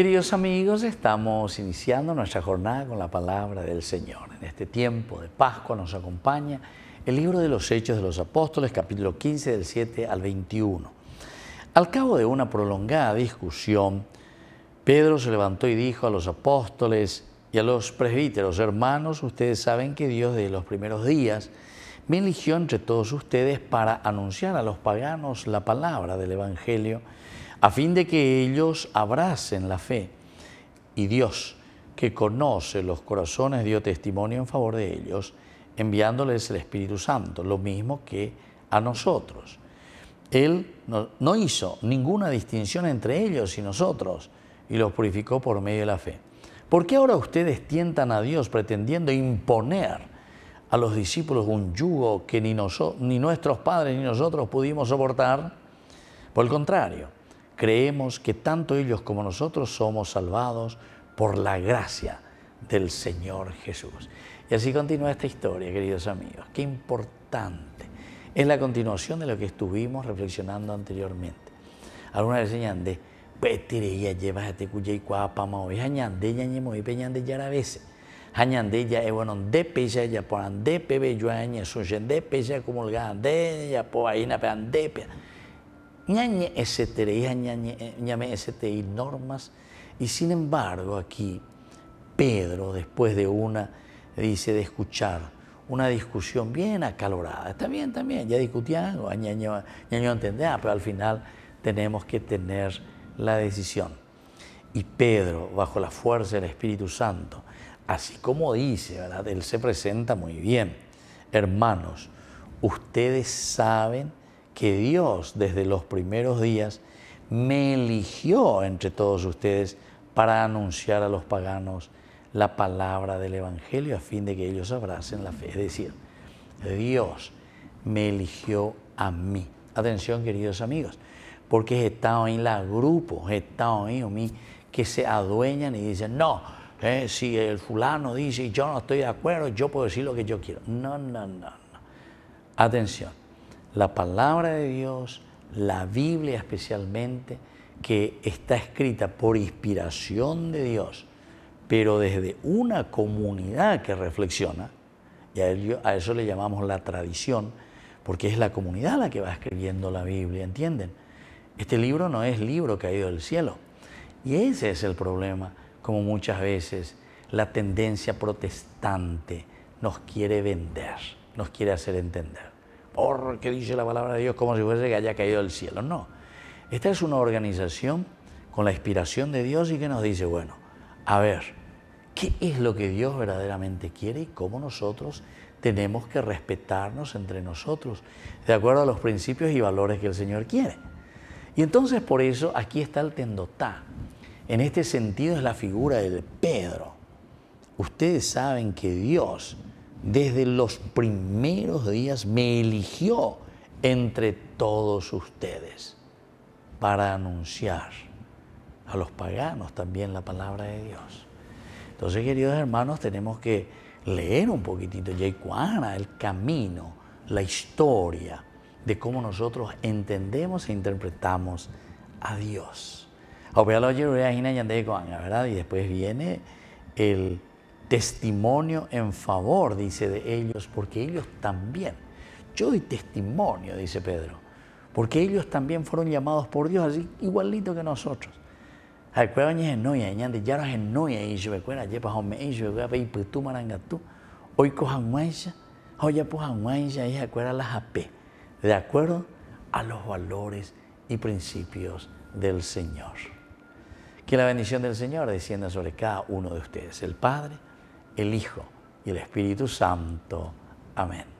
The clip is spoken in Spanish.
Queridos amigos, estamos iniciando nuestra jornada con la palabra del Señor. En este tiempo de Pascua nos acompaña el libro de los Hechos de los Apóstoles, capítulo 15, del 7 al 21. Al cabo de una prolongada discusión, Pedro se levantó y dijo a los apóstoles y a los presbíteros, hermanos, ustedes saben que Dios de los primeros días me eligió entre todos ustedes para anunciar a los paganos la palabra del Evangelio a fin de que ellos abracen la fe y Dios, que conoce los corazones, dio testimonio en favor de ellos, enviándoles el Espíritu Santo, lo mismo que a nosotros. Él no, hizo ninguna distinción entre ellos y nosotros y los purificó por medio de la fe. ¿Por qué ahora ustedes tientan a Dios pretendiendo imponer a los discípulos un yugo que ni, ni nuestros padres ni nosotros pudimos soportar? Por el contrario, creemos que tanto ellos como nosotros somos salvados por la gracia del Señor Jesús. Y así continúa esta historia, queridos amigos. Qué importante. Es la continuación de lo que estuvimos reflexionando anteriormente. Alguna vez ñande, ya llevas a este y cuapa mao, ñande, ñañemoy, peñande, yarabese. Añande ya es bueno, de pecha ya por ande pebe yo añe, suyen de pecha gan de ya por ahí na pe ande ñañe, eh, ñame normas. Y sin embargo, aquí Pedro, después de una, dice, de escuchar una discusión bien acalorada, está bien, también, ya discutían algo, ñaño, ah, pero al final tenemos que tener la decisión. Y Pedro, bajo la fuerza del Espíritu Santo, así como dice, ¿verdad? él se presenta muy bien, hermanos, ustedes saben que Dios desde los primeros días me eligió entre todos ustedes para anunciar a los paganos la palabra del Evangelio a fin de que ellos abracen la fe. Es decir, Dios me eligió a mí. Atención, queridos amigos, porque estado en la grupo, estado en mí, que se adueñan y dicen, no, eh, si el fulano dice, yo no estoy de acuerdo, yo puedo decir lo que yo quiero. No, no, no, no. Atención, la palabra de Dios, la Biblia especialmente, que está escrita por inspiración de Dios, pero desde una comunidad que reflexiona, y a eso le llamamos la tradición, porque es la comunidad la que va escribiendo la Biblia, ¿entienden? Este libro no es libro caído del cielo. Y ese es el problema, como muchas veces la tendencia protestante nos quiere vender, nos quiere hacer entender porque dice la palabra de Dios como si fuese que haya caído del cielo. No, esta es una organización con la inspiración de Dios y que nos dice, bueno, a ver, ¿qué es lo que Dios verdaderamente quiere y cómo nosotros tenemos que respetarnos entre nosotros, de acuerdo a los principios y valores que el Señor quiere? Y entonces por eso aquí está el tendotá. En este sentido es la figura del Pedro. Ustedes saben que Dios, desde los primeros días me eligió entre todos ustedes para anunciar a los paganos también la palabra de Dios. Entonces, queridos hermanos, tenemos que leer un poquitito Yaicuana, el camino, la historia de cómo nosotros entendemos e interpretamos a Dios. ¿verdad? Y después viene el testimonio en favor, dice, de ellos, porque ellos también, yo doy testimonio, dice Pedro, porque ellos también fueron llamados por Dios, así igualito que nosotros. de acuerdo a los valores y principios del Señor. Que la bendición del Señor descienda sobre cada uno de ustedes, el Padre, el Hijo y el Espíritu Santo. Amén.